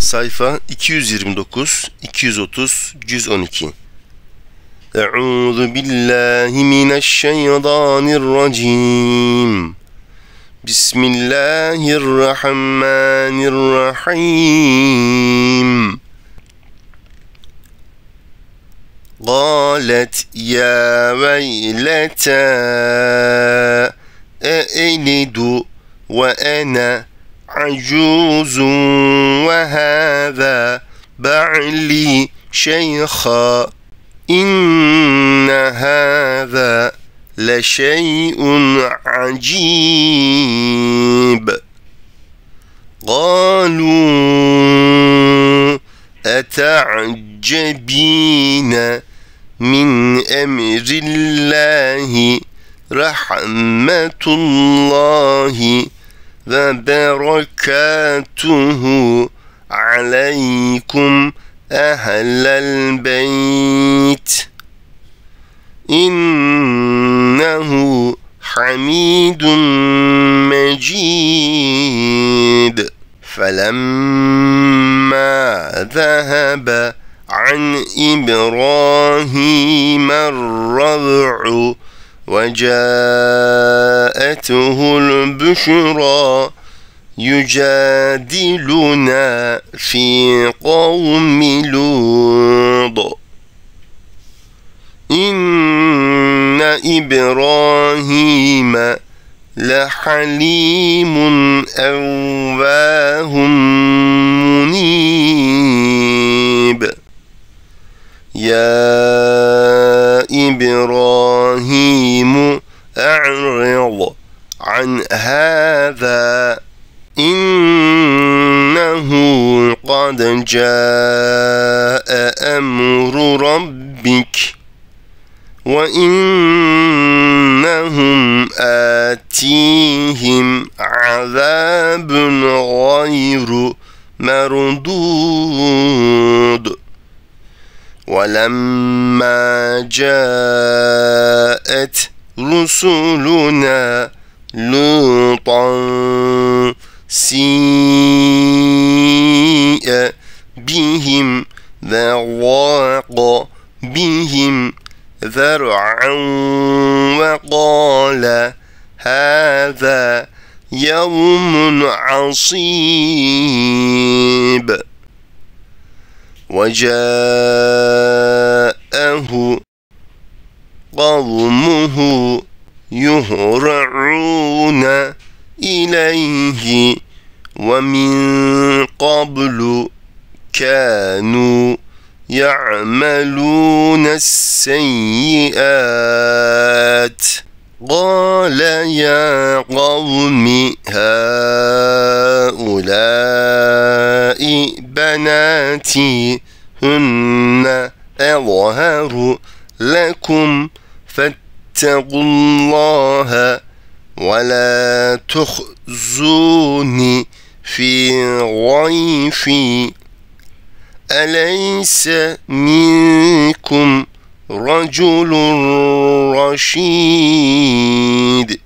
Sayfa 229, 230, 112. Euzu billahi mineşşeytanirracim. Bismillahirrahmanirrahim. ya يا ويلتى ve وأنا عجوز وهذا بعلي شيخا إن هذا لشيء عجيب قالوا أتعجبين من أمر الله رحمة الله وبركاته عليكم أهل البيت إنه حميد مجيد فلما ذهب عن إبراهيم الرضع وجاءته البشرى يجادلنا في قوم لوط إن إبراهيم لحليم أواه منيب يا إبراهيم هذا إنه قد جاء أمر ربك وإنهم آتيهم عذاب غير مردود ولما جاءت رسلنا لوطا سيء بهم ذواق بهم ذرعا وقال هذا يوم عصيب وجاءه قومه يهرعون إليه ومن قبل كانوا يعملون السيئات قال يا قوم هؤلاء بناتي هن أظهر لكم فت اتقوا الله ولا تخزوني في ضيفي أليس منكم رجل رشيد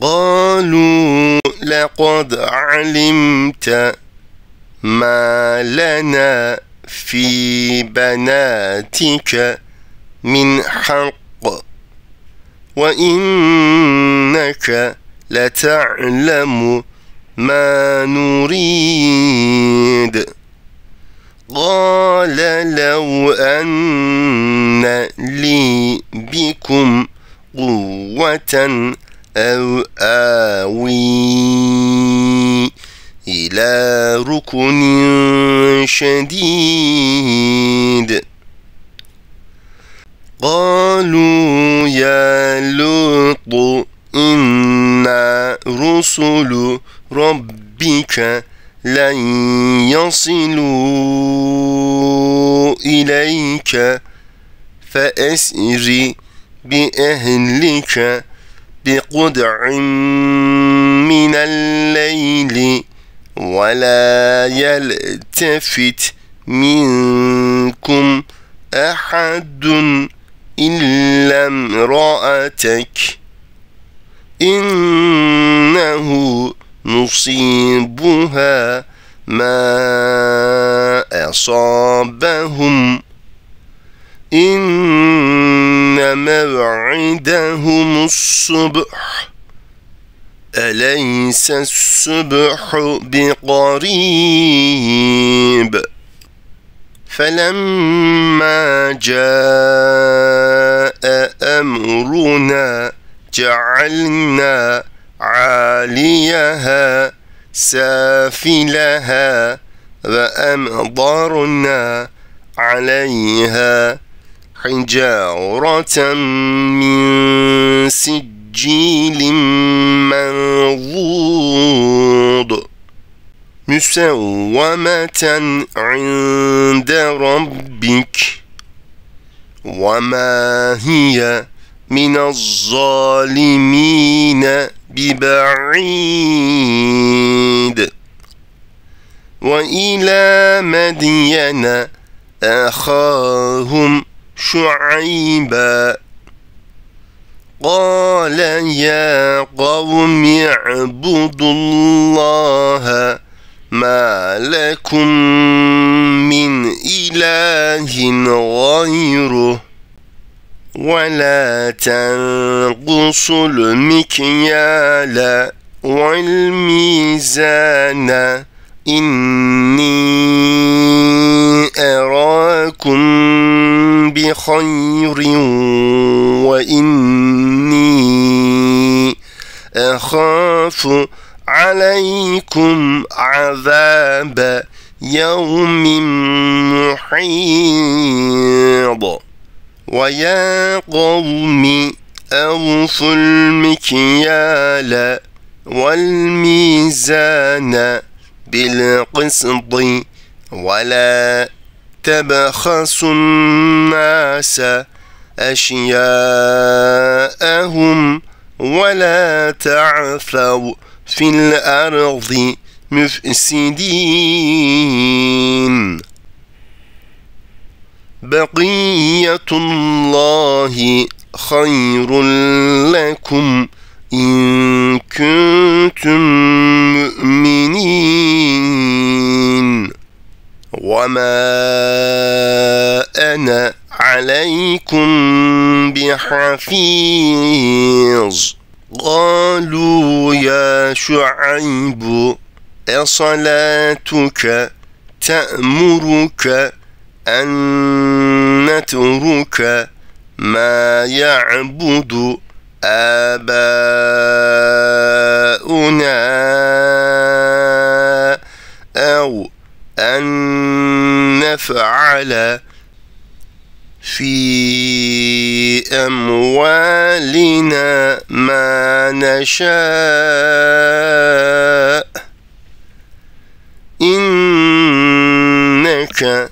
قالوا لقد علمت ما لنا في بناتك من حق وإنك لتعلم ما نريد قال لو أن لي بكم قوة أو آوي إلى ركن شديد لن يصلوا إليك فأسر بأهلك بقدع من الليل ولا يلتفت منكم أحد إلا امرأتك إنه نصيبها ما أصابهم إن موعدهم الصبح أليس الصبح بقريب فلما جاء أمرنا جعلنا عاليها سافلها وأمضرنا عليها حجارة من سجيل منضود مسومة عند ربك وما هي من الظالمين ببعيد وإلى مدين أخاهم شعيبا قال يا قوم اعبدوا الله ما لكم من إله غيره ولا تنقصوا المكيال والميزان إني أراكم بخير وإني أخاف عليكم عذاب يوم محيط ويا قوم أوفوا المكيال والميزان بالقسط ولا تبخسوا الناس أشياءهم ولا تعثوا في الأرض مفسدين بقية الله خير لكم إن كنتم مؤمنين وما أنا عليكم بحفيظ قالوا يا شعيب أصلاتك تأمرك أن نترك ما يعبد آباؤنا أو أن نفعل في أموالنا ما نشاء إنك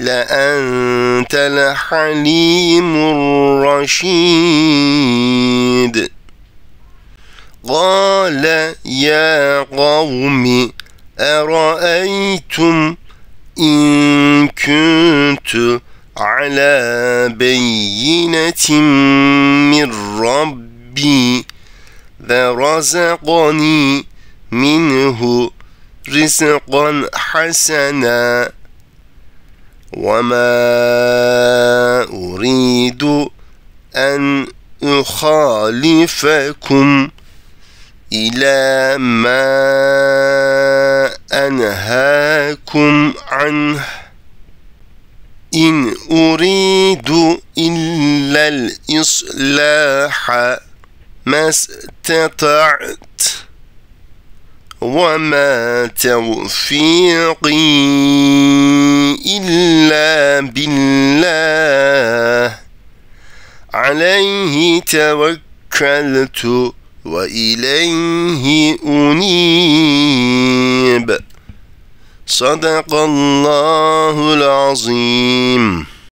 لأنت الحليم الرشيد قال يا قوم أرأيتم إن كنت على بينة من ربي فرزقني منه رزقا حسنا وما أريد أن أخالفكم إلى ما أنهاكم عنه إن أريد إلا الإصلاح ما استطعت وما توفيقي عليه توكلت وإليه أنيب صدق الله العظيم